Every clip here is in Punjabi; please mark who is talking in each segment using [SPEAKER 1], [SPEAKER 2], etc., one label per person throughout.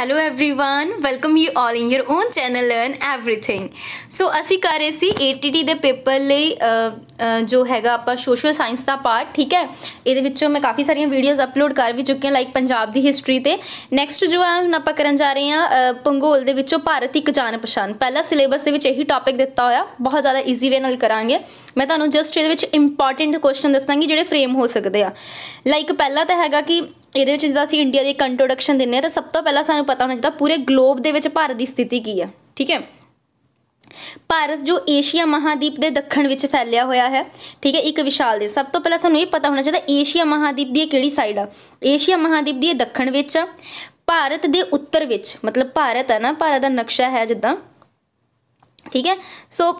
[SPEAKER 1] hello everyone welcome you all in your own channel learn everything so ਅਸੀਂ ਕਰ ਰਹੇ ਸੀ ATT ਦੇ ਪੇਪਰ ਲਈ ਜੋ ਹੈਗਾ ਆਪਾਂ ਸੋਸ਼ਲ ਸਾਇੰਸ ਦਾ ਪਾਰਟ ਠੀਕ ਹੈ ਇਹਦੇ ਵਿੱਚੋਂ ਮੈਂ ਕਾਫੀ ਸਾਰੀਆਂ ਵੀਡੀਓਜ਼ ਅਪਲੋਡ ਕਰ ਵੀ ਚੁੱਕੀ ਹਾਂ ਲਾਈਕ ਪੰਜਾਬ ਦੀ ਹਿਸਟਰੀ ਤੇ ਨੈਕਸਟ ਜੋ ਆ ਹੁਣ ਆਪਾਂ ਕਰਨ ਜਾ ਰਹੇ ਹਾਂ ਪੰਗੋਲ ਦੇ ਵਿੱਚੋਂ ਭਾਰਤ ਇੱਕ ਜਾਣ ਪਛਾਣ ਪਹਿਲਾ ਸਿਲੇਬਸ ਦੇ ਵਿੱਚ ਇਹੀ ਟਾਪਿਕ ਦਿੱਤਾ ਹੋਇਆ ਬਹੁਤ ਜ਼ਿਆਦਾ ਈਜ਼ੀ ਵੇ ਨਾਲ ਕਰਾਂਗੇ ਮੈਂ ਤੁਹਾਨੂੰ ਜਸਟ ਇਹਦੇ ਵਿੱਚ ਇੰਪੋਰਟੈਂਟ ਕੁਐਸਚਨ ਦੱਸਾਂਗੀ ਜਿਹੜੇ ਫਰੇਮ ਹੋ ਸਕਦੇ ਆ ਲਾਈਕ ਪਹਿਲਾ ਤਾਂ ਹੈਗਾ ਕਿ ਇਹਦੇ ਵਿੱਚ ਜਿੱਦਾਂ ਅਸੀਂ ਇੰਡੀਆ ਦੀ ਇੱਕ ਇੰਟਰੋਡਕਸ਼ਨ ਦਿੰਨੇ ਆ ਤਾਂ ਸਭ ਤੋਂ ਪਹਿਲਾਂ ਸਾਨੂੰ ਪਤਾ ਹੋਣਾ ਚਾਹੀਦਾ ਪੂਰੇ ਗਲੋਬ ਦੇ ਵਿੱਚ ਭਾਰਤ ਦੀ ਸਥਿਤੀ ਕੀ ਹੈ ਠੀਕ ਹੈ ਭਾਰਤ ਜੋ ਏਸ਼ੀਆ ਮਹਾਦੀਪ ਦੇ ਦੱਖਣ ਵਿੱਚ ਫੈਲਿਆ ਹੋਇਆ ਹੈ ਠੀਕ ਹੈ ਇੱਕ ਵਿਸ਼ਾਲ ਦੇ ਸਭ ਤੋਂ ਪਹਿਲਾਂ ਸਾਨੂੰ ਇਹ ਪਤਾ ਹੋਣਾ ਚਾਹੀਦਾ ਏਸ਼ੀਆ ਮਹਾਦੀਪ ਦੀ ਕਿਹੜੀ ਸਾਈਡ ਆ ਏਸ਼ੀਆ ਮਹਾਦੀਪ ਦੀ ਦੱਖਣ ਵਿੱਚ ਭਾਰਤ ਦੇ ਉੱਤਰ ਵਿੱਚ ਮਤਲਬ ਭਾਰਤ ਹੈ ਨਾ ਭਾਰਤ ਦਾ ਨਕਸ਼ਾ ਹੈ ਜਿੱਦਾਂ ਠੀਕ ਹੈ ਸੋ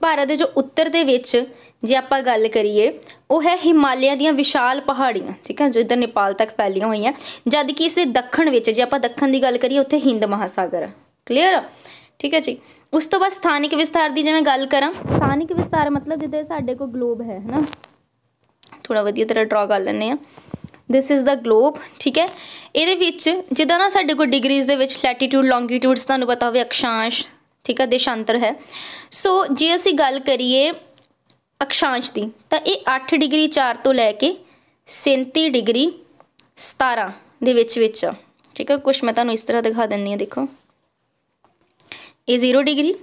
[SPEAKER 1] ਭਾਰਤ ਦੇ ਜੋ ਉੱਤਰ ਦੇ ਵਿੱਚ ਜੇ ਆਪਾਂ ਗੱਲ ਕਰੀਏ ਉਹ ਹੈ ਹਿਮਾਲਿਆ ਦੀਆਂ ਵਿਸ਼ਾਲ ਪਹਾੜੀਆਂ ਠੀਕ ਹੈ ਜੋ ਇਧਰ ਨੇਪਾਲ ਤੱਕ ਫੈਲੀਆਂ ਹੋਈਆਂ ਜਦ ਕਿ ਇਸ ਦੇ ਦੱਖਣ ਵਿੱਚ ਜੇ ਆਪਾਂ ਦੱਖਣ ਦੀ ਗੱਲ ਕਰੀਏ ਉੱਥੇ ਹਿੰਦ ਮਹਾਸਾਗਰ ਕਲੀਅਰ ਠੀਕ ਹੈ ਜੀ ਉਸ ਤੋਂ ਬਾਅਦ ਸਥਾਨਿਕ ਵਿਸਤਾਰ ਦੀ ਜਿਵੇਂ ਗੱਲ ਕਰਾਂ ਸਥਾਨਿਕ ਵਿਸਤਾਰ ਮਤਲਬ ਜਿੱਦੇ ਸਾਡੇ ਕੋਲ ਗਲੋਬ ਹੈ ਹੈਨਾ ਥੋੜਾ ਵਧੀਆ ਤਰ੍ਹਾਂ ਡਰਾ ਕਰ ਲੈਣੇ ਆ ਥਿਸ ਇਜ਼ ਦਾ ਗਲੋਬ ਠੀਕ ਹੈ ਇਹਦੇ ਵਿੱਚ ਜਿੱਦਾਂ ਨਾ ਸਾਡੇ ਕੋਲ ਡਿਗਰੀਜ਼ ਦੇ ਵਿੱਚ ਲੈਟੀਟਿਊਡ ਲੌਂਗੀਟਿਊਡਸ ਤੁਹਾਨੂੰ ਪਤਾ ਹੋਵੇ ਅਕਸ਼ਾਂਸ਼ ਠੀਕ ਹੈ ਦੇਸ਼ਾਂਤਰ ਹੈ ਸੋ ਜੇ ਅਸੀਂ ਗੱਲ ਕਰੀਏ ਅਕਸ਼ਾਂਸ਼ ਦੀ ਤਾਂ ਇਹ 8 ਡਿਗਰੀ 4 ਤੋਂ ਲੈ ਕੇ 37 ਡਿਗਰੀ 17 ਦੇ ਵਿੱਚ ਵਿੱਚ ਆ ਠੀਕ ਹੈ ਕੁਝ ਮੈਂ ਤੁਹਾਨੂੰ ਇਸ ਤਰ੍ਹਾਂ ਦਿਖਾ ਦਿੰਨੀ ਆ ਦੇਖੋ ਇਹ 0 ਡਿਗਰੀ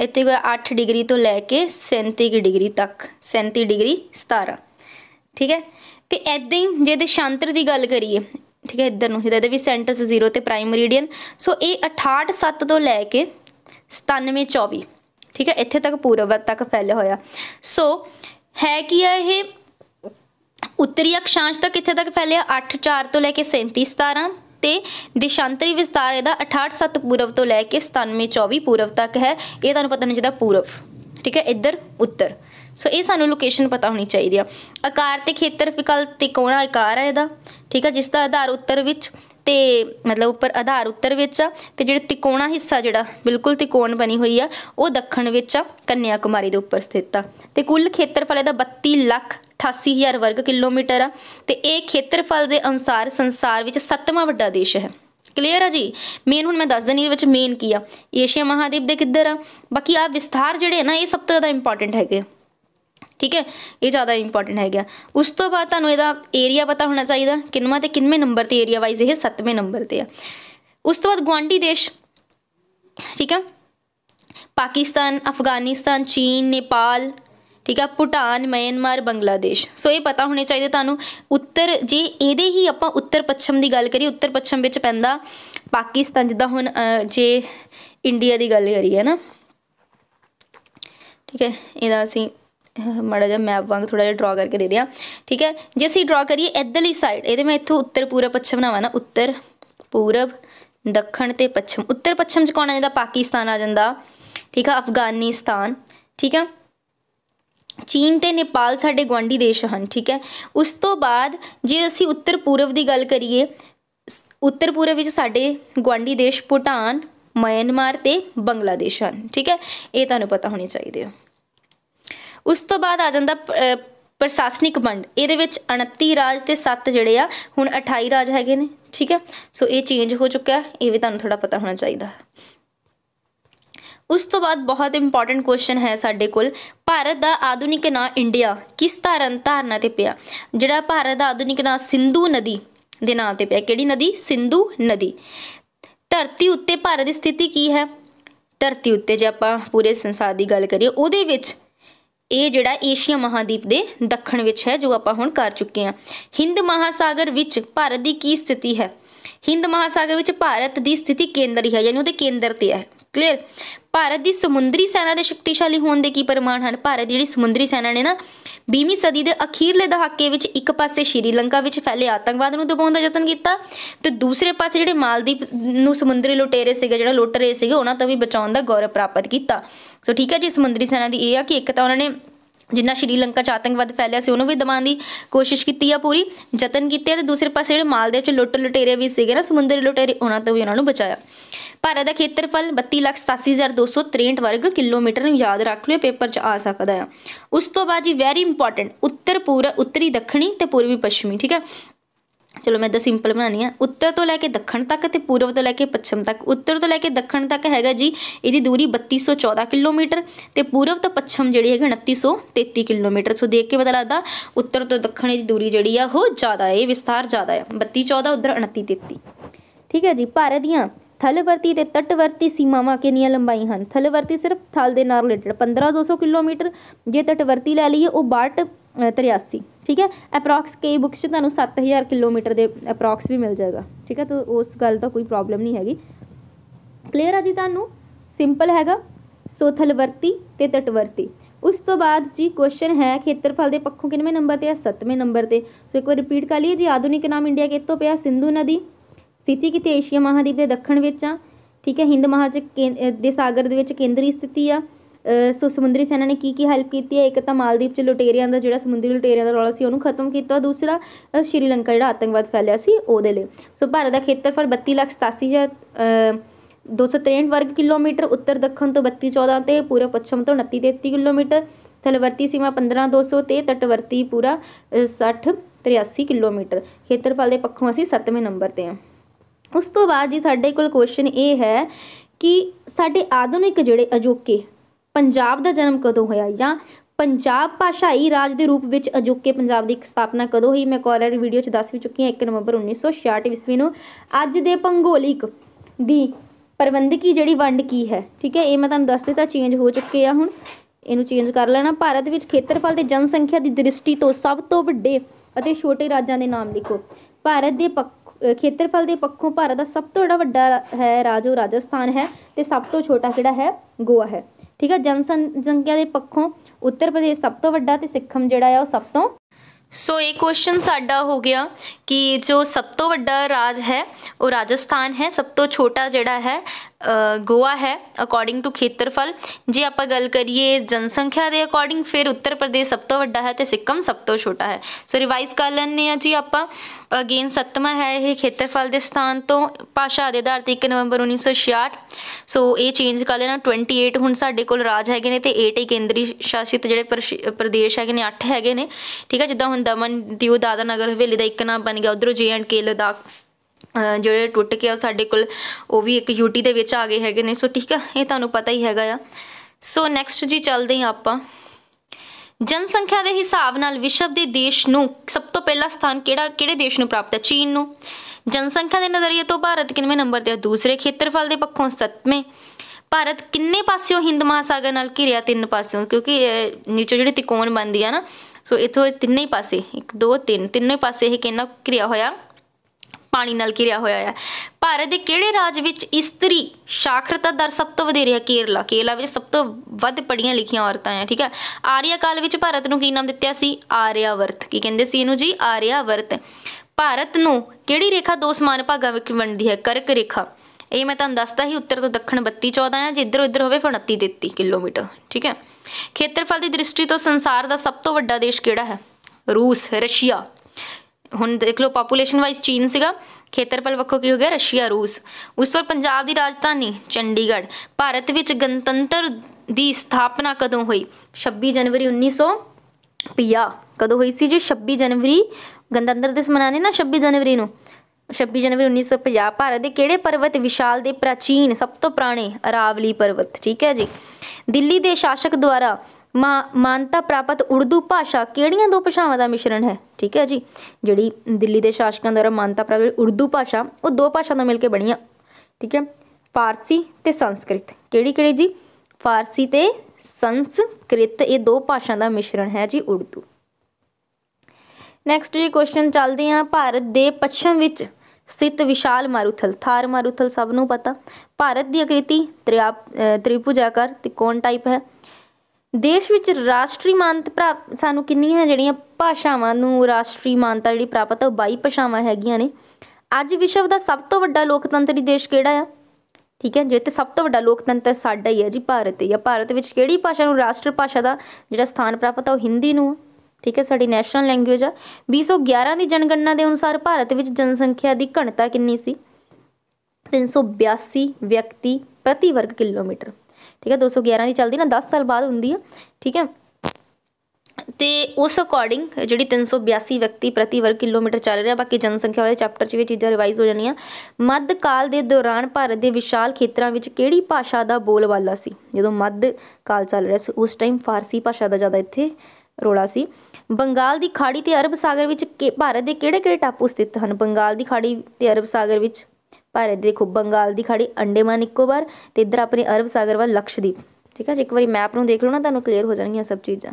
[SPEAKER 1] ਇੱਥੇ ਕੋਈ 8 ਡਿਗਰੀ ਤੋਂ ਲੈ ਕੇ 37 ਡਿਗਰੀ ਤੱਕ 37 ਡਿਗਰੀ 17 ਠੀਕ ਹੈ ਤੇ ਐਦਾਂ ਹੀ ਜੇ ਦੇਸ਼ਾਂਤਰ ਦੀ ਗੱਲ ਕਰੀਏ ਠੀਕ ਹੈ ਇੱਧਰ ਨੂੰ ਇਹਦਾ ਵੀ ਸੈਂਟਰ 0 ਤੇ ਪ੍ਰਾਈਮ ਮੈਰੀਡੀਅਨ ਸੋ ਇਹ 68 7 ਤੋਂ ਲੈ ਕੇ 9724 ਠੀਕ ਹੈ ਇੱਥੇ ਤੱਕ ਪੂਰਬ ਤੱਕ ਫੈਲਿਆ ਹੋਇਆ ਸੋ ਹੈ ਕੀ ਇਹ ਉੱਤਰੀ ਅਕਸ਼ਾਂਸ਼ ਤੱਕ ਇੱਥੇ ਤੱਕ ਫੈਲਿਆ 84 ਤੋਂ ਲੈ ਕੇ 37 17 ਤੇ ਦਿਸ਼ਾਂਤਰੀ ਵਿਸਤਾਰ ਇਹਦਾ 7 ਪੂਰਬ ਤੋਂ ਲੈ ਕੇ 97 24 ਪੂਰਬ ਤੱਕ ਹੈ ਇਹ ਤੁਹਾਨੂੰ ਪਤਾ ਨਹੀਂ ਜਿਹਦਾ ਪੂਰਬ ਠੀਕ ਹੈ ਇੱਧਰ ਉੱਤਰ ਸੋ ਇਹ ਸਾਨੂੰ ਲੋਕੇਸ਼ਨ ਪਤਾ ਹੋਣੀ ਚਾਹੀਦੀ ਆ ਆਕਾਰ ਤੇ ਖੇਤਰ ਵਿਕਲਪ ਤਿਕੋਣਾ ਆਕਾਰ ਹੈ ਇਹਦਾ ਠੀਕ ਆ ਜਿਸ ਦਾ ਆਧਾਰ ਉੱਤਰ ਵਿੱਚ ਤੇ ਮਤਲਬ ਉੱਪਰ ਆਧਾਰ ਉੱਤਰ ਵਿੱਚ ਆ ਤੇ ਜਿਹੜਾ ਤਿਕੋਣਾ ਹਿੱਸਾ ਜਿਹੜਾ ਬਿਲਕੁਲ ਤਿਕੋਣ ਬਣੀ ਹੋਈ ਆ ਉਹ ਦੱਖਣ ਵਿੱਚ ਆ ਕੰਨਿਆ ਕੁਮਾਰੀ ਦੇ ਉੱਪਰ ਸਥਿਤ ਆ ਤੇ ਕੁੱਲ ਖੇਤਰਫਲ ਇਹਦਾ 32 ਲੱਖ 88000 ਵਰਗ ਕਿਲੋਮੀਟਰ ਆ ਤੇ ਇਹ ਖੇਤਰਫਲ ਦੇ ਅਨੁਸਾਰ ਸੰਸਾਰ ਵਿੱਚ ਸੱਤਵਾਂ ਵੱਡਾ ਦੇਸ਼ ਹੈ ਕਲੀਅਰ ਆ ਜੀ ਮੇਨ ਹੁਣ ਮੈਂ ਦੱਸ ਦਿੰਦੀ ਇਹਦੇ ਵਿੱਚ ਮੇਨ ਕੀ ਆ ਏਸ਼ੀਆ ਮਹਾਦੀਪ ਦੇ ਕਿੱਧਰ ਆ ਬਾਕੀ ਆ ਵਿਸਥਾਰ ਜਿਹੜੇ ਨਾ ਇਹ ਸਭ ਤੋਂ ਜ਼ਿਆਦਾ ਇੰਪੋਰਟੈਂਟ ਹੈਗੇ ਠੀਕ ਹੈ ਇਹ ਜ਼ਿਆਦਾ ਇੰਪੋਰਟੈਂਟ ਹੈਗਾ ਉਸ ਤੋਂ ਬਾਅਦ ਤੁਹਾਨੂੰ ਇਹਦਾ ਏਰੀਆ ਪਤਾ ਹੋਣਾ ਚਾਹੀਦਾ ਕਿੰਨਵਾ ਤੇ ਕਿੰਨਵੇਂ ਨੰਬਰ ਤੇ ਏਰੀਆ ਵਾਈਜ਼ ਇਹ 7ਵੇਂ ਨੰਬਰ ਤੇ ਆ ਉਸ ਤੋਂ ਬਾਅਦ ਗਵਾਂਡੀ ਦੇਸ਼ ਠੀਕ ਹੈ ਪਾਕਿਸਤਾਨ ਅਫਗਾਨਿਸਤਾਨ ਚੀਨ ਨੇਪਾਲ ਠੀਕ ਹੈ ਭੂਟਾਨ ਮਿਆਂਮਾਰ ਬੰਗਲਾਦੇਸ਼ ਸੋ ਇਹ ਪਤਾ ਹੋਣੇ ਚਾਹੀਦੇ ਤੁਹਾਨੂੰ ਉੱਤਰ ਜੇ ਇਹਦੇ ਹੀ ਆਪਾਂ ਉੱਤਰ ਪੱਛਮ ਦੀ ਗੱਲ ਕਰੀਏ ਉੱਤਰ ਪੱਛਮ ਵਿੱਚ ਪੈਂਦਾ ਪਾਕਿਸਤਾਨ ਜਿੱਦਾਂ ਹੁਣ ਜੇ ਇੰਡੀਆ ਦੀ ਗੱਲ ਕਰੀਏ ਨਾ ਠੀਕ ਹੈ ਇਹਦਾ ਅਸੀਂ ਮੜਾ ਜਿਹਾ ਮੈਪ ਵਾਂਗ ਥੋੜਾ ਜਿਹਾ ਡਰਾ ਕਰਕੇ ਦੇ ਦਿਆਂ ਠੀਕ ਹੈ ਜੇ ਅਸੀਂ ਡਰਾ ਕਰੀਏ ਇਧਰਲੀ ਸਾਈਡ ਇਹਦੇ ਮੈਂ ਇੱਥੋਂ ਉੱਤਰ ਪੂਰਬ ਪੱਛਮ ਬਣਾਵਾਂ ਨਾ ਉੱਤਰ ਪੂਰਬ ਦੱਖਣ ਤੇ ਪੱਛਮ ਉੱਤਰ ਪੱਛਮ ਚ ਕੌਣ ਆ ਜਾਂਦਾ ਪਾਕਿਸਤਾਨ ਆ ਜਾਂਦਾ ਠੀਕ ਆ ਅਫਗਾਨਿਸਤਾਨ ਠੀਕ ਆ ਚੀਨ ਤੇ ਨੇਪਾਲ ਸਾਡੇ ਗਵਾਂਡੀ ਦੇਸ਼ ਹਨ ਠੀਕ ਹੈ ਉਸ ਤੋਂ ਬਾਅਦ ਜੇ ਅਸੀਂ ਉੱਤਰ ਪੂਰਬ ਦੀ ਗੱਲ ਕਰੀਏ ਉੱਤਰ ਪੂਰਬ ਵਿੱਚ ਸਾਡੇ ਗਵਾਂਡੀ ਦੇਸ਼ ਭੂਟਾਨ ਮਿਆਂਮਾਰ ਤੇ ਬੰਗਲਾਦੇਸ਼ ਹਨ ਠੀਕ ਹੈ ਇਹ ਤੁਹਾਨੂੰ ਪਤਾ ਹੋਣੀ ਚਾਹੀਦੀ ਹੈ ਉਸ ਤੋਂ ਬਾਅਦ ਆ ਜਾਂਦਾ ਪ੍ਰਸ਼ਾਸਨਿਕ ਵੰਡ ਇਹਦੇ ਵਿੱਚ 29 ਰਾਜ ਤੇ 7 ਜਿਹੜੇ ਆ ਹੁਣ 28 ਰਾਜ ਹੈਗੇ ਨੇ ਠੀਕ ਹੈ ਸੋ ਇਹ ਚੇਂਜ ਹੋ ਚੁੱਕਾ ਹੈ ਇਹ ਵੀ ਤੁਹਾਨੂੰ ਥੋੜਾ ਪਤਾ ਹੋਣਾ ਚਾਹੀਦਾ ਉਸ ਤੋਂ ਬਾਅਦ ਬਹੁਤ ਇੰਪੋਰਟੈਂਟ ਕੁਐਸਚਨ ਹੈ ਸਾਡੇ ਕੋਲ ਭਾਰਤ ਦਾ ਆਧੁਨਿਕ ਨਾਮ ਇੰਡੀਆ ਕਿਸ ਧਾਰਨ ਧਾਰਨਾ ਤੇ ਪਿਆ ਜਿਹੜਾ ਭਾਰਤ ਦਾ ਆਧੁਨਿਕ ਨਾਮ ਸਿੰਧੂ ਨਦੀ ਦੇ ਨਾਮ ਤੇ ਪਿਆ ਕਿਹੜੀ ਨਦੀ ਸਿੰਧੂ ਨਦੀ ਧਰਤੀ ਉੱਤੇ ਭਾਰਤ ਦੀ ਸਥਿਤੀ ਕੀ ਹੈ ਧਰਤੀ ਉੱਤੇ ਜੇ ਆਪਾਂ ਪੂਰੇ ਸੰਸਾਰ ਦੀ ਗੱਲ ਕਰੀਏ ਉਹਦੇ ਵਿੱਚ ਇਹ ਜਿਹੜਾ ਏਸ਼ੀਆ ਮਹਾਦੀਪ ਦੇ ਦੱਖਣ ਵਿੱਚ ਹੈ ਜੋ ਆਪਾਂ ਹੁਣ ਕਰ ਚੁੱਕੇ ਹਾਂ ਹਿੰਦ ਮਹਾਸਾਗਰ ਵਿੱਚ ਭਾਰਤ ਦੀ ਕੀ ਸਥਿਤੀ ਹੈ ਹਿੰਦ ਮਹਾਸਾਗਰ ਵਿੱਚ ਭਾਰਤ ਦੀ ਸਥਿਤੀ ਕੇਂਦਰੀ ਹੈ ਯਾਨੀ ਉਹਦੇ ਕੇਂਦਰ ਤੇ ਹੈ ਕਲੀਅਰ ਭਾਰਤ ਦੀ ਸਮੁੰਦਰੀ ਸੈਨਾ ਦੇ ਸ਼ਕਤੀਸ਼ਾਲੀ ਹੋਣ ਦੇ ਕੀ ਪ੍ਰਮਾਣ ਹਨ ਭਾਰਤ ਦੀ ਜਿਹੜੀ ਸਮੁੰਦਰੀ ਸੈਨਾ ਨੇ ਨਾ 20ਵੀਂ ਸਦੀ ਦੇ ਅਖੀਰਲੇ ਦਹਾਕੇ ਵਿੱਚ ਇੱਕ ਪਾਸੇ ਸ਼੍ਰੀਲੰਕਾ ਵਿੱਚ ਫੈਲੇ ਆਤੰਕਵਾਦ ਨੂੰ ਦਬਾਉਣ ਦਾ ਯਤਨ ਕੀਤਾ ਤੇ ਦੂਸਰੇ ਪਾਸੇ ਜਿਹੜੇ ਮਾਲਦੀਪ ਨੂੰ ਸਮੁੰਦਰੀ ਲੁਟੇਰੇ ਸੀਗੇ ਜਿਹੜਾ ਲੁੱਟ ਰਹੇ ਸੀਗੇ ਉਹਨਾਂ ਤੋਂ ਵੀ ਬਚਾਉਣ ਦਾ ਗੌਰਵ ਪ੍ਰਾਪਤ ਕੀਤਾ ਸੋ ਠੀਕ ਹੈ ਜੀ ਸਮੁੰਦਰੀ ਸੈਨਾ ਦੀ ਇਹ ਆ ਕਿ ਇੱਕ ਤਾਂ ਉਹਨਾਂ ਨੇ ਜਿੰਨਾ ਸ਼੍ਰੀਲੰਕਾ ਚ ਆਤੰਕਵਾਦ ਫੈਲਿਆ ਸੀ ਉਹਨੂੰ ਵੀ ਦਬਾਉਣ ਦੀ ਕੋਸ਼ਿਸ਼ ਕੀਤੀ ਆ ਪੂਰੀ ਯਤਨ ਕੀਤੇ ਤੇ ਦੂਸਰੇ ਪਾਸੇ ਜਿਹੜੇ ਮਾਲਦੇਵ ਚ ਲੁੱਟ ਲੁਟੇਰੇ ਵੀ ਸੀਗੇ ਨਾ ਸਮੁੰਦਰੀ ਲੁਟੇਰੇ ਉਹਨਾਂ ਤੋਂ ਵੀ ਉਹਨਾਂ ਨੂੰ ਬਚਾਇਆ ਭਾਰਤ ਦਾ ਖੇਤਰਫਲ 32,87,263 ਵਰਗ ਕਿਲੋਮੀਟਰ ਨੂੰ ਯਾਦ ਰੱਖ ਲਿਓ ਪੇਪਰ ਚ ਆ ਸਕਦਾ ਆ ਉਸ ਤੋਂ ਬਾਅਦ ਜੀ ਵੈਰੀ ਇੰਪੋਰਟੈਂਟ ਉੱਤਰ ਪੂਰਬ ਉੱਤਰੀ ਦੱਖਣੀ ਤੇ ਪੂਰਬੀ ਪੱਛਮੀ ਠੀਕ ਹੈ ਚਲੋ ਮੈਂ ਦਾ ਸਿੰਪਲ ਬਣਾਣੀ ਆ ਉੱਤਰ ਤੋਂ ਲੈ ਕੇ ਦੱਖਣ ਤੱਕ ਤੇ ਪੂਰਬ ਤੋਂ ਲੈ ਕੇ ਪੱਛਮ ਤੱਕ ਉੱਤਰ ਤੋਂ ਲੈ ਕੇ ਦੱਖਣ ਤੱਕ ਹੈਗਾ ਜੀ ਇਹਦੀ ਦੂਰੀ 3214 ਕਿਲੋਮੀਟਰ ਤੇ ਪੂਰਬ ਤੋਂ ਪੱਛਮ ਜਿਹੜੀ ਹੈਗਾ 2933 ਕਿਲੋਮੀਟਰ ਸੋ ਦੇਖ ਕੇ ਪਤਾ ਲੱਗਦਾ ਉੱਤਰ ਤੋਂ ਦੱਖਣ ਦੀ ਦੂਰੀ ਜਿਹੜੀ ਆ ਉਹ ਜ਼ਿਆਦਾ ਹੈ ਵਿਸਥਾਰ ਜ਼ਿਆਦਾ ਹੈ 3214 ਉਧਰ 2933 ਠੀਕ ਹੈ ਜੀ ਭਾਰਤ ਦੀਆਂ ਥਲਵਰਤੀ ਤੇ ਤਟਵਰਤੀ ਸੀਮਾਵਾਂ ਕਿੰਨੀਆਂ ਲੰਬਾਈ ਹਨ ਥਲਵਰਤੀ ਸਿਰਫ ਥਲ ਦੇ ਨਾਲ ਰਿਲੇਟਡ 15200 ਕਿਲੋਮੀਟਰ ਜੇ ਤਟਵਰਤੀ ਲੈ ਲਈਏ ਉਹ 62 83 ਠੀਕ ਹੈ ਅਪਰੋਕਸ ਕੇ ਬੁੱਕਸ 'ਚ ਤੁਹਾਨੂੰ 7000 ਕਿਲੋਮੀਟਰ ਦੇ ਅਪਰੋਕਸ ਵੀ ਮਿਲ ਜਾਏਗਾ ਠੀਕ ਹੈ ਤਾਂ ਉਸ ਗੱਲ ਦਾ ਕੋਈ ਪ੍ਰੋਬਲਮ ਨਹੀਂ ਹੈਗੀ ਕਲੀਅਰ ਆ ਜੀ ਤੁਹਾਨੂੰ ਸਿੰਪਲ ਹੈਗਾ ਸੋਥਲ ਵਰਤੀ ਤੇ ਤਟਵਰਤੀ ਉਸ ਤੋਂ ਬਾਅਦ ਜੀ ਕੁਐਸਚਨ ਹੈ ਖੇਤਰਫਲ ਦੇ ਪੱਖੋਂ ਕਿੰਨੇਵੇਂ ਨੰਬਰ ਤੇ ਆ 7ਵੇਂ ਨੰਬਰ ਤੇ ਸੋ ਇੱਕ ਵਾਰ ਰਿਪੀਟ ਕਰ ਲਈਏ ਜੀ ਆਧੁਨਿਕ ਨਾਮ ਇੰਡੀਆ ਕਿੱਥੋਂ ਪਿਆ ਸਿੰਧੂ ਨਦੀ ਸਥਿਤੀ ਕਿਤੇ ਏਸ਼ੀਆ ਮਹਾਦੀਪ ਦੇ ਦੱਖਣ ਵਿੱਚ ਆ ਠੀਕ ਹੈ ਹਿੰਦ ਮਹਾਜ ਦੇ ਸਾਗਰ ਦੇ ਵਿੱਚ ਕੇਂਦਰੀ ਸਥਿਤੀ ਆ ਸੋ ਸਮੁੰਦਰੀ ਸੈਨਾ ਨੇ ਕੀ ਕੀ ਹੈਲਪ ਕੀਤੀ ਹੈ ਇੱਕ ਤਾਂ ਮਾਲਦੀਪ 'ਚ ਲੁਟੇਰਿਆਂ ਦਾ ਜਿਹੜਾ ਸਮੁੰਦਰੀ ਲੁਟੇਰਿਆਂ ਦਾ ਰੌਲਾ ਸੀ ਉਹਨੂੰ ਖਤਮ ਕੀਤਾ ਦੂਸਰਾ ਸ਼੍ਰੀਲੰਕਾ ਜਿਹੜਾ ਆਤੰਕਵਾਦ ਫੈਲਿਆ ਸੀ ਉਹਦੇ ਲਈ ਸੋ ਭਾਰਤ ਦਾ ਖੇਤਰਫਲ 32 ਲੱਖ 263 ਵਰਗ ਕਿਲੋਮੀਟਰ ਉੱਤਰ ਦੱਖਣ ਤੋਂ 3214 ਤੇ ਪੂਰਬ ਪੱਛਮ ਤੋਂ 2933 ਕਿਲੋਮੀਟਰ ਥਲਵਰਤੀ ਸੀਮਾ 200 ਤੇ ਤਟਵਰਤੀ ਪੂਰਾ 60 83 ਕਿਲੋਮੀਟਰ ਖੇਤਰਫਲ ਦੇ ਪੱਖੋਂ ਅਸੀਂ 7ਵੇਂ ਨੰਬਰ ਤੇ ਹਾਂ ਉਸ ਤੋਂ ਬਾਅਦ ਜੀ ਸਾਡੇ ਕੋਲ ਕੁਐਸਚਨ ਇਹ ਹੈ ਕਿ ਸਾਡੇ ਆਧੁਨਿਕ ਜਿਹੜੇ ਅਜੋਕੇ ਪੰਜਾਬ ਦਾ ਜਨਮ ਕਦੋਂ ਹੋਇਆ ਜਾਂ ਪੰਜਾਬ ਭਾਸ਼ਾਈ ਰਾਜ ਦੇ ਰੂਪ ਵਿੱਚ ਅਜੋਕੇ ਪੰਜਾਬ ਦੀ ਸਥਾਪਨਾ ਕਦੋਂ ਹੋਈ ਮੈਂ ਕੋਲਰ ਵੀਡੀਓ 'ਚ ਦੱਸ ਵੀ ਚੁੱਕੀ ਹਾਂ 1 ਨਵੰਬਰ 1966 ਈਸਵੀ ਨੂੰ ਅੱਜ ਦੇ ਭੂਗੋਲਿਕ ਦੀ ਪ੍ਰਬੰਧਕੀ ਜਿਹੜੀ ਵੰਡ ਕੀ ਹੈ ਠੀਕ ਹੈ ਇਹ ਮੈਂ ਤੁਹਾਨੂੰ ਦੱਸ ਦਿੱਤਾ ਚੇਂਜ ਹੋ ਚੁੱਕੇ ਆ ਹੁਣ ਇਹਨੂੰ ਚੇਂਜ ਕਰ ਲੈਣਾ ਭਾਰਤ ਵਿੱਚ ਖੇਤਰਫਲ ਤੇ ਜਨਸੰਖਿਆ ਦੀ ਦ੍ਰਿਸ਼ਟੀ ਤੋਂ ਸਭ ਤੋਂ ਵੱਡੇ ਅਤੇ ਛੋਟੇ ਰਾਜਾਂ ਦੇ ਨਾਮ ਲਿਖੋ ਭਾਰਤ ਦੇ ਖੇਤਰਫਲ ਦੇ ਪੱਖੋਂ ਭਾਰਤ ਦਾ ਸਭ ਤੋਂ ਵੱਡਾ ਹੈ ਰਾਜੋ ਰਾਜਸਥਾਨ ਹੈ ਤੇ ਸਭ ਤੋਂ ਛੋਟਾ ਕਿਹੜਾ ਹੈ ਗੋਆ ਹੈ ਠੀਕ ਹੈ ਜਨਸੰਖਿਆ ਦੇ ਪੱਖੋਂ ਉੱਤਰ ਪ੍ਰਦੇਸ਼ ਸਭ ਤੋਂ ਵੱਡਾ ਤੇ ਸਿੱਖਮ ਜਿਹੜਾ ਆ ਉਹ ਸਭ ਤੋਂ ਸੋ ਇਹ ਕੁਐਸਚਨ ਸਾਡਾ ਹੋ ਗਿਆ ਕਿ ਜੋ ਸਭ ਤੋਂ ਵੱਡਾ ਰਾਜ ਹੈ ਉਹ ਰਾਜਸਥਾਨ ਹੈ ਸਭ ਤੋਂ ਛੋਟਾ ਜਿਹੜਾ ਹੈ ਗੋਆ ਹੈ ਅਕੋਰਡਿੰਗ ਟੂ ਖੇਤਰਫਲ ਜੇ ਆਪਾਂ ਗੱਲ ਕਰੀਏ ਜਨਸੰਖਿਆ ਦੇ ਅਕੋਰਡਿੰਗ ਫਿਰ ਉੱਤਰ ਪ੍ਰਦੇਸ਼ ਸਭ ਤੋਂ ਵੱਡਾ ਹੈ ਤੇ ਸਿੱਕਮ ਸਭ ਤੋਂ ਛੋਟਾ ਹੈ ਸੋ ਰਿਵਾਈਜ਼ ਕਰ ਲੈਣੇ ਆ ਜੀ ਆਪਾਂ ਅਗੇਨ ਸੱਤਵਾਂ ਹੈ ਇਹ ਖੇਤਰਫਲ ਦੇ ਸਥਾਨ ਤੋਂ ਭਾਸ਼ਾ ਦੇ ਆਧਾਰ ਤੇ 1 ਨਵੰਬਰ 1966 ਸੋ ਇਹ ਚੇਂਜ ਕਰ ਲੈਣਾ 28 ਹੁਣ ਸਾਡੇ ਕੋਲ ਰਾਜ ਹੈਗੇ ਨੇ ਤੇ 8 ਹੀ ਕੇਂਦਰੀ ਸ਼ਾਸਿਤ ਜਿਹੜੇ ਪ੍ਰਦੇਸ਼ ਹੈਗੇ ਨੇ 8 ਹੈਗੇ ਨੇ ਠੀਕ ਹੈ ਜਿੱਦਾਂ ਹੁਣ ਦਮਨ ਦਿਊ ਦਾਦਰਾ ਨਗਰ ਹਵੇਲੀ ਦਾ ਇੱਕ ਨਾਮ ਬਣ ਗਿਆ ਉਧਰੋਂ ਜੇ ਐਂਡ ਕੇ ਲਦਾਖ ਜਿਹੜੇ ਟੁੱਟ ਕੇ ਆ ਸਾਡੇ ਕੋਲ ਉਹ ਵੀ ਇੱਕ ਯੂਟੀ ਦੇ ਵਿੱਚ ਆ ਗਏ ਹੈਗੇ ਨੇ ਸੋ ਠੀਕ ਆ ਇਹ ਤੁਹਾਨੂੰ ਪਤਾ ਹੀ ਹੈਗਾ ਆ ਸੋ ਨੈਕਸਟ ਜੀ ਚੱਲਦੇ ਆ ਆਪਾਂ ਜਨਸੰਖਿਆ ਦੇ ਹਿਸਾਬ ਨਾਲ ਵਿਸ਼ਵ ਦੇ ਦੇਸ਼ ਨੂੰ ਸਭ ਤੋਂ ਪਹਿਲਾ ਸਥਾਨ ਕਿਹੜਾ ਕਿਹੜੇ ਦੇਸ਼ ਨੂੰ ਪ੍ਰਾਪਤ ਹੈ ਚੀਨ ਨੂੰ ਜਨਸੰਖਿਆ ਦੇ ਨਜ਼ਰੀਏ ਤੋਂ ਭਾਰਤ ਕਿੰਨੇ ਨੰਬਰ ਤੇ ਹੈ ਦੂਸਰੇ ਖੇਤਰਫਲ ਦੇ ਪੱਖੋਂ 7ਵੇਂ ਭਾਰਤ ਕਿੰਨੇ ਪਾਸਿਓਂ ਹਿੰਦ ਮਹਾਸਾਗਰ ਨਾਲ ਘਿਰਿਆ ਤਿੰਨ ਪਾਸਿਓਂ ਕਿਉਂਕਿ ਨੀਚੇ ਜਿਹੜੇ ਤਿਕੋਣ ਬਣਦੀ ਆ ਨਾ ਸੋ ਇਥੋਂ ਤਿੰਨੇ ਹੀ ਪਾਸੇ 1 2 3 ਤਿੰਨੇ ਪਾਸੇ ਇਹ ਕਿੰਨਾ ਘਿਰਿਆ ਹੋਇਆ ਪਾਣੀ ਨਾਲ ਘਿਰਿਆ ਹੋਇਆ ਹੈ ਭਾਰਤ ਦੇ ਕਿਹੜੇ ਰਾਜ ਵਿੱਚ ਇਸਤਰੀ ਸਾਖਰਤਾ ਦਰ ਸਭ ਤੋਂ ਵਧੇਰੇ ਹੈ ਕੇਰਲਾ ਕੇਰਲਾ ਵਿੱਚ ਸਭ ਤੋਂ ਵੱਧ ਪੜੀਆਂ ਲਿਖੀਆਂ ਔਰਤਾਂ ਆ ਠੀਕ ਹੈ ਆਰੀਆ ਕਾਲ ਵਿੱਚ ਭਾਰਤ ਨੂੰ ਕੀ ਨਾਮ ਦਿੱਤਿਆ ਸੀ ਆਰਿਆ ਵਰਤ ਕੀ ਕਹਿੰਦੇ ਸੀ ਇਹਨੂੰ ਜੀ ਆਰਿਆ ਵਰਤ ਭਾਰਤ ਨੂੰ ਕਿਹੜੀ ਰੇਖਾ ਦੋ ਸਮਾਨ ਭਾਗਾਂ ਵਿੱਚ ਵੰਡਦੀ ਹੈ ਕਰਕ ਰੇਖਾ ਇਹ ਮੈਂ ਤੁਹਾਨੂੰ ਦੱਸਤਾ ਹੀ ਉੱਤਰ ਤੋਂ ਦੱਖਣ 32 14 ਹੈ ਜਿੱਧਰ ਉੱਧਰ ਹੋਵੇ ਹੋਵੇ 29 33 ਕਿਲੋਮੀਟਰ ਠੀਕ ਹੈ ਖੇਤਰਫਲ ਦੀ ਦ੍ਰਿਸ਼ਟੀ ਤੋਂ ਸੰਸਾਰ ਦਾ ਸਭ ਤੋਂ ਵੱਡਾ ਦੇਸ਼ ਕਿਹੜਾ ਹੈ ਰੂਸ ਰਸ਼ੀਆ ਹੁਣ ਦੇਖ ਲਓ ਪੋਪੂਲੇਸ਼ਨ ਵਾਈਜ਼ ਚੀਨ ਸੀਗਾ ਖੇਤਰਫਲ ਵੱਖੋ ਕੀ ਹੋ ਗਿਆ ਰਸ਼ੀਆ ਰੂਸ ਉਸ ਤੋਂ ਪੰਜਾਬ ਦੀ ਰਾਜਧਾਨੀ ਚੰਡੀਗੜ੍ਹ ਭਾਰਤ ਵਿੱਚ ਗਣਤੰਤਰ ਦੀ ਸਥਾਪਨਾ ਕਦੋਂ ਹੋਈ 26 ਜਨਵਰੀ 1950 ਕਦੋਂ ਹੋਈ ਸੀ ਜੀ 26 ਜਨਵਰੀ ਗਣਤੰਤਰ ਦਿਵਸ ਮਨਾਣੇ ਨਾ 26 ਜਨਵਰੀ ਨੂੰ 26 ਜਨਵਰੀ 1950 ਭਾਰਤ ਦੇ ਕਿਹੜੇ ਪਰਬਤ ਵਿਸ਼ਾਲ ਦੇ ਪ੍ਰਾਚੀਨ ਸਭ ਤੋਂ ਪੁਰਾਣੇ ਅਰਾਵਲੀ ਪਰਬਤ ਠੀਕ ਹੈ ਜੀ ਦਿੱਲੀ ਦੇ ਸ਼ਾਸਕ ਦੁਆਰਾ ਮਾਨਤਾ ਪ੍ਰਾਪਤ ਉਰਦੂ ਭਾਸ਼ਾ ਕਿਹੜੀਆਂ ਦੋ ਭਾਸ਼ਾਵਾਂ ਦਾ ਮਿਸ਼ਰਣ ਹੈ ਠੀਕ ਹੈ ਜੀ ਜਿਹੜੀ ਦਿੱਲੀ ਦੇ ਸ਼ਾਸਕਾਂ ਦੁਆਰਾ ਮਾਨਤਾ ਪ੍ਰਾਪਤ ਉਰਦੂ ਭਾਸ਼ਾ ਉਹ ਦੋ ਭਾਸ਼ਾ ਨਾਲ ਮਿਲ ਕੇ ਬਣੀ ਆ ਠੀਕ ਹੈ ਫਾਰਸੀ ਤੇ ਸੰਸਕ੍ਰਿਤ ਕਿਹੜੀ ਕਿਹੜੀ ਜੀ ਫਾਰਸੀ ਤੇ ਸੰਸਕ੍ਰਿਤ ਇਹ ਦੋ ਭਾਸ਼ਾ ਦਾ ਮਿਸ਼ਰਣ ਹੈ ਜੀ ਉਰਦੂ ਨੈਕਸਟ ਜੀ ਕੁਐਸਚਨ ਚੱਲਦੇ ਆ ਭਾਰਤ ਦੇ ਪੱਛਮ ਵਿੱਚ ਸਥਿਤ ਵਿਸ਼ਾਲ ਮਾਰੂਥਲ ਥਾਰ ਮਾਰੂਥਲ ਸਭ ਨੂੰ ਪਤਾ ਭਾਰਤ ਦੀ ਆਕ੍ਰਿਤੀ ਤ੍ਰਿਪੁਜਾਕਾਰ ਤਿਕੋਣ ਟਾਈਪ ਹੈ ਦੇਸ਼ ਵਿੱਚ ਰਾਸ਼ਟਰੀ ਮਾਨਤਾ ਸਾਨੂੰ ਕਿੰਨੀਆਂ ਜਿਹੜੀਆਂ ਭਾਸ਼ਾਵਾਂ ਨੂੰ ਰਾਸ਼ਟਰੀ ਮਾਨਤਾ ਜਿਹੜੀ ਪ੍ਰਾਪਤ ਹੈ ਉਹ 22 ਭਾਸ਼ਾਵਾਂ ਹੈਗੀਆਂ ਨੇ ਅੱਜ ਵਿਸ਼ਵ ਦਾ ਸਭ ਤੋਂ ਵੱਡਾ ਲੋਕਤੰਤਰੀ ਦੇਸ਼ ਕਿਹੜਾ ਆ ਠੀਕ ਹੈ ਜੇ ਤੇ ਸਭ ਤੋਂ ਵੱਡਾ ਲੋਕਤੰਤਰ ਸਾਡਾ ਹੀ ਹੈ ਜੀ ਭਾਰਤ ਹੈ ਜਾਂ ਭਾਰਤ ਵਿੱਚ ਕਿਹੜੀ ਭਾਸ਼ਾ ਨੂੰ ਰਾਸ਼ਟਰ ਭਾਸ਼ਾ ਦਾ ਜਿਹੜਾ ਸਥਾਨ ਪ੍ਰਾਪਤ ਆ ਉਹ ਹਿੰਦੀ ਨੂੰ ਠੀਕ ਹੈ ਸਾਡੀ ਨੈਸ਼ਨਲ ਲੈਂਗੁਏਜ ਆ 2011 ਦੀ ਜਨਗਣਨਾ ਦੇ ਅਨੁਸਾਰ ਭਾਰਤ ਵਿੱਚ ਜਨਸੰਖਿਆ ਦੀ ਘਣਤਾ ਕਿੰਨੀ ਸੀ 382 ਵਿਅਕਤੀ ਪ੍ਰਤੀ ਵਰਗ ਕਿਲੋਮੀਟਰ ਠੀਕ ਹੈ 211 ਦੀ ਚੱਲਦੀ ਨਾ 10 ਸਾਲ ਬਾਅਦ ਹੁੰਦੀ ਹੈ ਠੀਕ ਹੈ ਤੇ ਉਸ ਅਕੋਰਡਿੰਗ ਜਿਹੜੀ 382 ਵਿਅਕਤੀ ਪ੍ਰਤੀ ਵਰਗ ਕਿਲੋਮੀਟਰ ਚੱਲ ਰਿਹਾ ਬਾਕੀ ਜਨਸੰਖਿਆ ਵਾਲੇ ਚੈਪਟਰ 'ਚ ਵੀ ਚੀਜ਼ਾਂ ਰਿਵਾਈਜ਼ ਹੋ ਜਾਣੀਆਂ ਮੱਧ ਕਾਲ ਦੇ ਦੌਰਾਨ ਭਾਰਤ ਦੇ ਵਿਸ਼ਾਲ ਖੇਤਰਾਂ ਵਿੱਚ ਕਿਹੜੀ ਭਾਸ਼ਾ ਦਾ ਬੋਲਬਾਲਾ ਸੀ ਜਦੋਂ ਮੱਧ ਕਾਲ ਚੱਲ ਰਿਹਾ ਸੀ ਉਸ ਟਾਈਮ ਫਾਰਸੀ ਭਾਸ਼ਾ ਦਾ ਜ਼ਿਆਦਾ ਇੱਥੇ ਰੋਲਾ ਸੀ ਬੰਗਾਲ ਦੀ ਖਾੜੀ ਤੇ ਅਰਬ ਸਾਗਰ ਵਿੱਚ ਭਾਰਤ ਦੇ ਕਿਹੜੇ-ਕਿਹੜੇ ਟਾਪੂ ਸਥਿਤ ਹਨ ਬੰਗਾਲ ਦੀ ਖਾੜੀ ਤੇ ਅਰਬ ਸਾਗਰ ਵਿੱਚ ਭਾਰਤ ਦੇਖੋ ਬੰਗਾਲ ਦੀ ਖਾੜੀ ਅੰਡੇਮਾਨ ਨਿਕੋਬਾਰ ਤੇ ਇੱਧਰ ਆਪਣੇ ਅਰਬ ਸਾਗਰ ਵੱਲ ਲਕਸ਼ਦੀਪ ਠੀਕ ਹੈ ਜੇ ਇੱਕ ਵਾਰੀ ਮੈਪ ਨੂੰ ਦੇਖ ਲਓ ਨਾ ਤੁਹਾਨੂੰ ਕਲੀਅਰ ਹੋ ਜਾਣਗੀਆਂ ਸਭ ਚੀਜ਼ਾਂ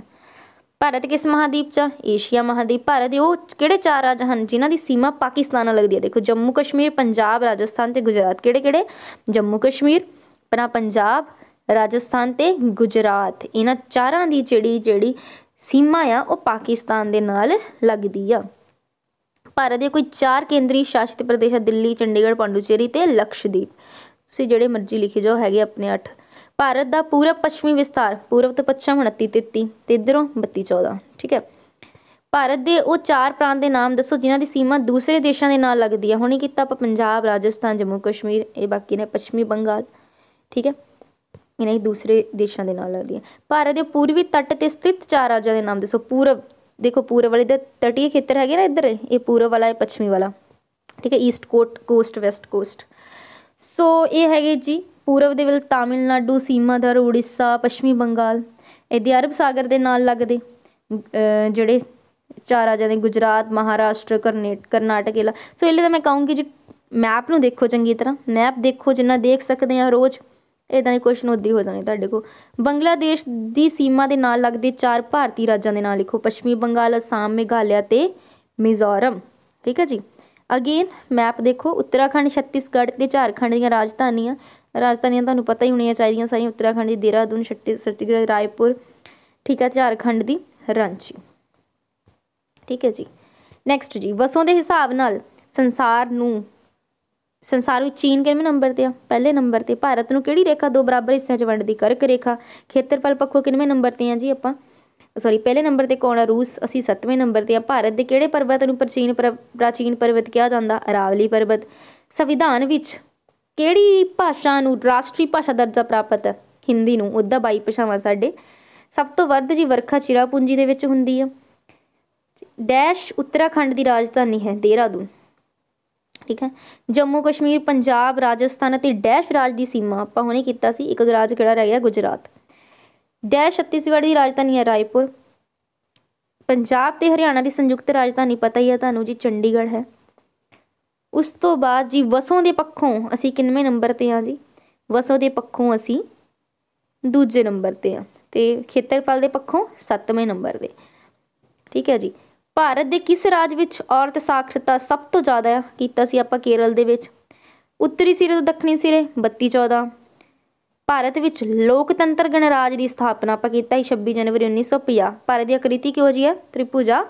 [SPEAKER 1] ਭਾਰਤ ਕਿਸ ਮਹਾਦੀਪ ਚ ਏਸ਼ੀਆ ਮਹਾਦੀਪ ਭਾਰਤ ਦੇ ਉਹ ਕਿਹੜੇ ਚਾਰ ਰਾਜ ਹਨ ਜਿਨ੍ਹਾਂ ਦੀ ਸੀਮਾ ਪਾਕਿਸਤਾਨ ਨਾਲ ਲੱਗਦੀ ਹੈ ਦੇਖੋ ਜੰਮੂ ਕਸ਼ਮੀਰ ਪੰਜਾਬ ਰਾਜਸਥਾਨ ਤੇ ਗੁਜਰਾਤ ਕਿਹੜੇ ਕਿਹੜੇ ਜੰਮੂ ਕਸ਼ਮੀਰ ਪਨਾ ਪੰਜਾਬ ਰਾਜਸਥਾਨ ਤੇ ਗੁਜਰਾਤ ਇਹਨਾਂ ਚਾਰਾਂ ਦੀ ਜਿਹੜੀ ਜਿਹੜੀ ਸੀਮਾ ਆ ਉਹ ਪਾਕਿਸਤਾਨ ਦੇ ਨਾਲ ਲੱਗਦੀ ਆ ਭਾਰਤ ਦੇ ਕੋਈ ਚਾਰ ਕੇਂਦਰੀ ਸ਼ਾਸਿਤ ਪ੍ਰਦੇਸ਼ਾਂ ਦਿੱਲੀ ਚੰਡੀਗੜ੍ਹ ਪੰਡੂਚੇਰੀ ਤੇ ਲਕਸ਼ਦੀਪ ਤੁਸੀਂ ਜਿਹੜੇ ਮਰਜ਼ੀ ਲਿਖੇ ਜਾਓ ਹੈਗੇ ਆਪਣੇ 8 ਭਾਰਤ ਦਾ ਪੂਰਬ ਪੱਛਮੀ ਵਿਸਤਾਰ ਪੂਰਬ ਤੋਂ ਪੱਛਮ 29 33 ਤੇ ਇਧਰੋਂ 32 14 ਠੀਕ ਹੈ ਭਾਰਤ ਦੇ ਉਹ ਚਾਰ ਪ੍ਰਾਂਤ ਦੇ ਨਾਮ ਦੱਸੋ ਜਿਨ੍ਹਾਂ ਦੀ ਸੀਮਾ ਦੂਸਰੇ ਦੇਸ਼ਾਂ ਦੇ ਨਾਲ ਲੱਗਦੀ ਹੈ ਹੁਣੇ ਕੀਤਾ ਆਪਾਂ ਪੰਜਾਬ ਰਾਜਸਥਾਨ ਜੰਮੂ ਕਸ਼ਮੀਰ ਇਹ ਬਾਕੀ ਨੇ ਪੱਛਮੀ ਬੰਗਾਲ ਠੀਕ ਹੈ ਇਹਨਾਂ ਦੀ ਦੂਸਰੇ ਦੇਸ਼ਾਂ ਦੇ ਨਾਲ ਲੱਗਦੀ ਹੈ ਭਾਰਤ ਦੇ ਪੂਰਬੀ ਤੱਟ ਤੇ ਸਥਿਤ ਚਾਰ ਰਾਜਾਂ ਦੇ ਨਾਮ ਦੱਸੋ ਪੂਰਬ ਦੇਖੋ ਪੂਰਬ ਵਾਲੇ ਦਾ ਤਟੀ ਖੇਤਰ ਹੈਗੇ ਨਾ ਇੱਧਰ ਇਹ ਪੂਰਬ ਵਾਲਾ ਹੈ ਪੱਛਮੀ ਵਾਲਾ ਠੀਕ ਹੈ east coast coast west coast so ਇਹ ਹੈਗੇ ਜੀ ਪੂਰਬ ਦੇ ਵੱਲ ਤਾਮਿਲਨਾਡੂ ਸੀਮਾਧਰ ਉੜੀਸਾ ਪੱਛਮੀ ਬੰਗਾਲ ਇਹਦੇ ਅਰਬ ਸਾਗਰ ਦੇ ਨਾਲ ਲੱਗਦੇ ਜਿਹੜੇ ਚਾਰ ਆ ਜਾਂਦੇ ਗੁਜਰਾਤ ਮਹਾਰਾਸ਼ਟਰ ਕਰਨਾਟਕ ਇਲਾ ਸੋ ਇਹ ਲਈ ਤਾਂ ਮੈਂ ਕਹਾਂਗੀ ਜੀ ਮੈਪ ਨੂੰ ਦੇਖੋ ਚੰਗੀ ਤਰ੍ਹਾਂ ਮੈਪ ਦੇਖੋ ਜਿੰਨਾ ਦੇਖ ਸਕਦੇ ਆ ਰੋਜ਼ ਇਦਾਂ ਦੇ ਕੁਐਸਚਨ ਉਦੀ ਹੋ ਜਾਣੇ ਤੁਹਾਡੇ ਕੋ ਬੰਗਲਾਦੇਸ਼ ਦੀ ਸੀਮਾ ਦੇ ਨਾਲ ਲੱਗਦੇ ਚਾਰ ਭਾਰਤੀ ਰਾਜਾਂ ਦੇ ਨਾਂ ਲਿਖੋ ਪੱਛਮੀ ਬੰਗਾਲ ਅਸਾਮ ਮੇਘਾਲਿਆ ਤੇ ਮਿਜ਼ੋਰਮ ਠੀਕ ਹੈ ਜੀ ਅਗੇਨ ਮੈਪ ਦੇਖੋ ਉੱਤਰਾਖੰਡ ਛੱਤੀਸਗੜ੍ਹ ਤੇ ਝਾਰਖੰਡ ਦੀਆਂ ਰਾਜਧਾਨੀਆਂ ਰਾਜਧਾਨੀਆਂ ਤੁਹਾਨੂੰ ਪਤਾ ਹੀ ਹੋਣੀਆਂ ਚਾਹੀਦੀਆਂ ਸਾਰੀਆਂ ਉੱਤਰਾਖੰਡ ਦੀ ਦੇਹਰਾਦੂਨ ਛੱਤੀਸਗੜ੍ਹ ਰਾਏਪੁਰ ਠੀਕ ਹੈ ਝਾਰਖੰਡ ਦੀ ਰਾਂਚੀ ਠੀਕ ਹੈ ਜੀ ਨੈਕਸਟ ਜੀ ਵਸੋਂ ਦੇ ਹਿਸਾਬ ਨਾਲ ਸੰਸਾਰ ਨੂੰ ਸੰਸਾਰ ਵਿੱਚ ਚੀਨ ਕਿੰਨੇ ਨੰਬਰ ਤੇ ਆ ਪਹਿਲੇ ਨੰਬਰ ਤੇ ਭਾਰਤ ਨੂੰ ਕਿਹੜੀ ਰੇਖਾ ਦੋ ਬਰਾਬਰ ਹਿੱਸਿਆਂ 'ਚ ਵੰਡਦੀ ਕਰਕ ਰੇਖਾ ਖੇਤਰਫਲ ਪੱਖੋਂ ਕਿੰਨੇ ਨੰਬਰ ਤੇ ਆ ਜੀ ਆਪਾਂ ਸੌਰੀ ਪਹਿਲੇ ਨੰਬਰ ਤੇ ਕੌਣ ਆ ਰੂਸ ਅਸੀਂ 7ਵੇਂ ਨੰਬਰ ਤੇ ਆ ਭਾਰਤ ਦੇ ਕਿਹੜੇ ਪਰਬਤ ਨੂੰ ਪ੍ਰਾਚੀਨ ਪ੍ਰਾਚੀਨ ਪਰਬਤ ਕਿਹਾ ਜਾਂਦਾ ਅਰਾਵਲੀ ਪਰਬਤ ਸੰਵਿਧਾਨ ਵਿੱਚ ਕਿਹੜੀ ਭਾਸ਼ਾ ਨੂੰ ਰਾਸ਼ਟਰੀ ਭਾਸ਼ਾ ਦਰਜਾ ਪ੍ਰਾਪਤ ਹੈ ਹਿੰਦੀ ਨੂੰ ਉਹਦਾ ਬਾਈ ਭਾਸ਼ਾਵਾਂ ਸਾਡੇ ਸਭ ਤੋਂ ਵੱਧ ਜੀ ਵਰਖਾ ਚਿਰਾਪੂੰਜੀ ਦੇ ਵਿੱਚ ਹੁੰਦੀ ਆ ਡੈਸ਼ ਉੱਤਰਾਖੰਡ ਦੀ ਰਾਜਧਾਨੀ ਹੈ ਦੇਹਰਾਦੂਨ ਠੀਕ ਹੈ ਜੰਮੂ ਕਸ਼ਮੀਰ ਪੰਜਾਬ ਰਾਜਸਥਾਨ ਅਤੇ ਡੈਸ਼ ਰਾਜ ਦੀ ਸੀਮਾ ਆਪਾਂ ਹੁਣੇ ਕੀਤਾ ਸੀ ਇੱਕ ਰਾਜ ਕਿਹੜਾ ਰਹਿ ਗਿਆ ਗੁਜਰਾਤ ਡੈਸ਼ ਛੱਤੀਸਗੜ੍ਹ ਦੀ ਰਾਜਧਾਨੀ ਹੈ ਰਾਏਪੁਰ ਪੰਜਾਬ ਤੇ ਹਰਿਆਣਾ ਦੀ ਸੰਯੁਕਤ ਰਾਜਧਾਨੀ ਪਤਾ ਹੀ ਹੈ ਤੁਹਾਨੂੰ ਜੀ ਚੰਡੀਗੜ੍ਹ ਹੈ ਉਸ ਤੋਂ ਬਾਅਦ ਜੀ ਵਸੋਂ ਦੇ ਪੱਖੋਂ ਅਸੀਂ ਕਿੰਨਵੇਂ ਨੰਬਰ ਤੇ ਆ ਜੀ ਵਸੋਂ ਦੇ ਪੱਖੋਂ ਅਸੀਂ ਦੂਜੇ ਨੰਬਰ ਤੇ ਆ ਤੇ ਖੇਤਰਫਲ ਦੇ ਪੱਖੋਂ 7ਵੇਂ ਨੰਬਰ ਦੇ ਠੀਕ ਹੈ ਜੀ ਭਾਰਤ ਦੇ ਕਿਸ ਰਾਜ ਵਿੱਚ ਔਰਤ ਸਾਖਰਤਾ ਸਭ ਤੋਂ ਜ਼ਿਆਦਾ ਹੈ ਕੀਤਾ ਸੀ ਆਪਾਂ ਕੇਰਲ ਦੇ ਵਿੱਚ ਉੱਤਰੀ ਸਿਰੇ ਤੋਂ ਦੱਖਣੀ ਸਿਰੇ 32 14 ਭਾਰਤ ਵਿੱਚ ਲੋਕਤੰਤਰ ਗਣਰਾਜ ਦੀ ਸਥਾਪਨਾ ਆਪਾਂ ਕੀਤਾ ਸੀ 26 ਜਨਵਰੀ 1950 ਭਾਰਤ ਦੀ ਆਕ੍ਰਿਤੀ ਕਿਹੋ ਜੀ ਹੈ ਤ੍ਰਿਪੂਜਾ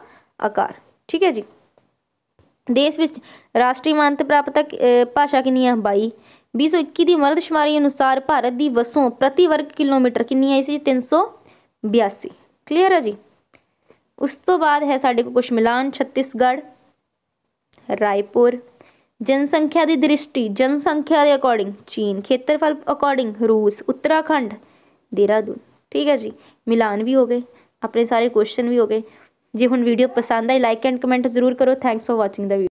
[SPEAKER 1] ਆਕਾਰ ਠੀਕ ਹੈ ਜੀ ਦੇਸ਼ ਵਿੱਚ ਰਾਸ਼ਟਰੀ ਮਾਨਤਾ ਪ੍ਰਾਪਤ ਭਾਸ਼ਾ ਕਿੰਨੀ ਹੈ 22 2021 ਦੀ ਮਰਦਸ਼ਮਾਰੀ ਅਨੁਸਾਰ ਭਾਰਤ ਦੀ ਵਸੋਂ ਪ੍ਰਤੀ ਵਰਗ ਕਿਲੋਮੀਟਰ ਕਿੰਨੀ ਆਈ ਸੀ 382 ਕਲੀਅਰ ਹੈ ਜੀ ਉਸ ਤੋਂ ਬਾਅਦ ਹੈ ਸਾਡੇ ਕੋਲ ਕੁਛ ਮਿਲਾਨ ਛੱਤੀਸਗੜ੍ਹ ਰਾਏਪੁਰ ਜਨਸੰਖਿਆ ਦੀ ਦ੍ਰਿਸ਼ਟੀ ਜਨਸੰਖਿਆ ਦੇ ਅਕੋਰਡਿੰਗ ਚੀਨ ਖੇਤਰਫਲ ਅਕੋਰਡਿੰਗ ਰੂਸ ਉੱਤਰਾਖੰਡ ਦੇਹਰਾਦੂਨ ਠੀਕ ਹੈ ਜੀ ਮਿਲਾਨ ਵੀ ਹੋ ਗਏ ਆਪਣੇ ਸਾਰੇ ਕੁਐਸਚਨ ਵੀ ਹੋ ਗਏ ਜੇ ਹੁਣ ਵੀਡੀਓ ਪਸੰਦ ਆਈ ਲਾਈਕ ਐਂਡ ਕਮੈਂਟ ਜ਼ਰੂਰ ਕਰੋ ਥੈਂਕਸ ਫॉर ਵਾਚਿੰਗ ਦਾ